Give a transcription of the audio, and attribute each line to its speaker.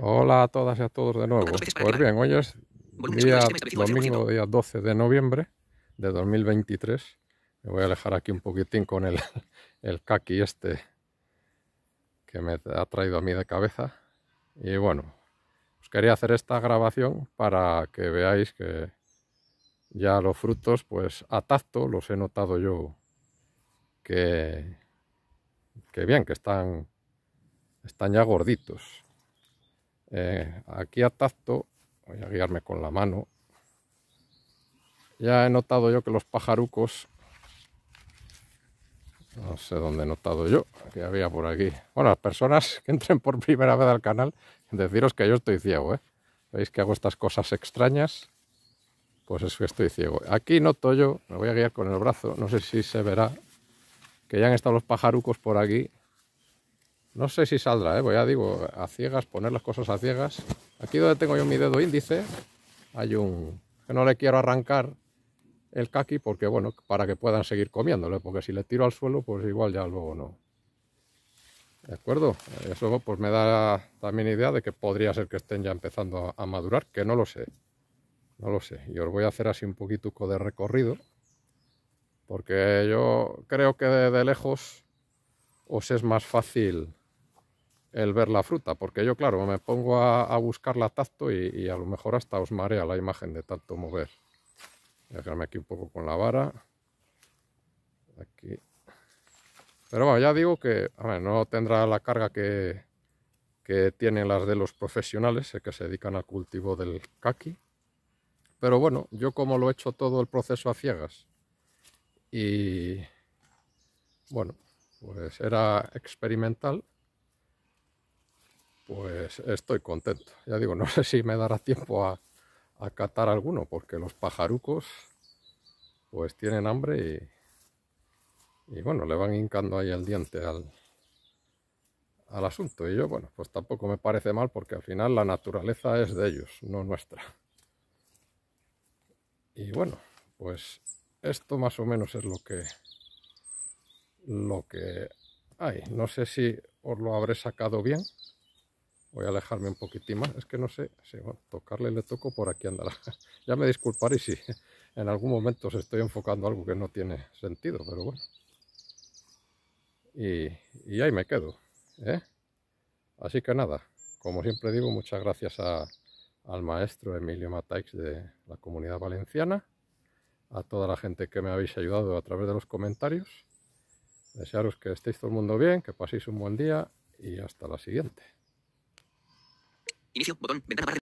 Speaker 1: Hola a todas y a todos de nuevo. Pues bien, hoy es día domingo, día 12 de noviembre de 2023. Me voy a alejar aquí un poquitín con el, el kaki este que me ha traído a mí de cabeza. Y bueno, os quería hacer esta grabación para que veáis que ya los frutos, pues a tacto los he notado yo que, que bien, que están, están ya gorditos. Eh, aquí a tacto, voy a guiarme con la mano, ya he notado yo que los pajarucos, no sé dónde he notado yo, que había por aquí. Bueno, las personas que entren por primera vez al canal, deciros que yo estoy ciego, ¿eh? ¿Veis que hago estas cosas extrañas? Pues es que estoy ciego. Aquí noto yo, me voy a guiar con el brazo, no sé si se verá, que ya han estado los pajarucos por aquí no sé si saldrá, ¿eh? a pues ya digo, a ciegas, poner las cosas a ciegas. Aquí donde tengo yo mi dedo índice, hay un... que no le quiero arrancar el kaki porque, bueno, para que puedan seguir comiéndole, porque si le tiro al suelo, pues igual ya luego no. ¿De acuerdo? Eso pues me da también idea de que podría ser que estén ya empezando a, madurar, que no lo sé. No lo sé. Y os voy a hacer así un poquito de recorrido, porque yo creo que de lejos os es más fácil el ver la fruta, porque yo, claro, me pongo a, a buscarla tacto y, a lo mejor hasta os marea la imagen de tanto mover. Dejarme aquí un poco con la vara. Pero bueno, ya digo que no tendrá la carga que, que tienen las de los profesionales eh, que se dedican al cultivo del caqui. Pero bueno, yo como lo he hecho todo el proceso a ciegas y bueno, pues era experimental, pues estoy contento. Ya digo, no sé si me dará tiempo a, catar alguno, porque los pajarucos pues tienen hambre y, bueno, le van hincando ahí el diente al, al asunto. Y yo, bueno, pues tampoco me parece mal porque al final la naturaleza es de ellos, no nuestra. Y bueno, pues esto más o menos es lo que lo que hay. No sé si os lo habré sacado bien. Voy a alejarme un poquitín más. Es que no sé si a tocarle le toco por aquí andará. ya me disculparé si en algún momento os estoy enfocando algo que no tiene sentido, pero bueno. Y, ahí me quedo. ¿eh? Así que nada, como siempre digo, muchas gracias al maestro Emilio Mataix de la Comunidad Valenciana, a toda la gente que me habéis ayudado a través de los comentarios. Desearos que estéis todo el mundo bien, que paséis un buen día y hasta la siguiente. Inicio, botón, ventana parte.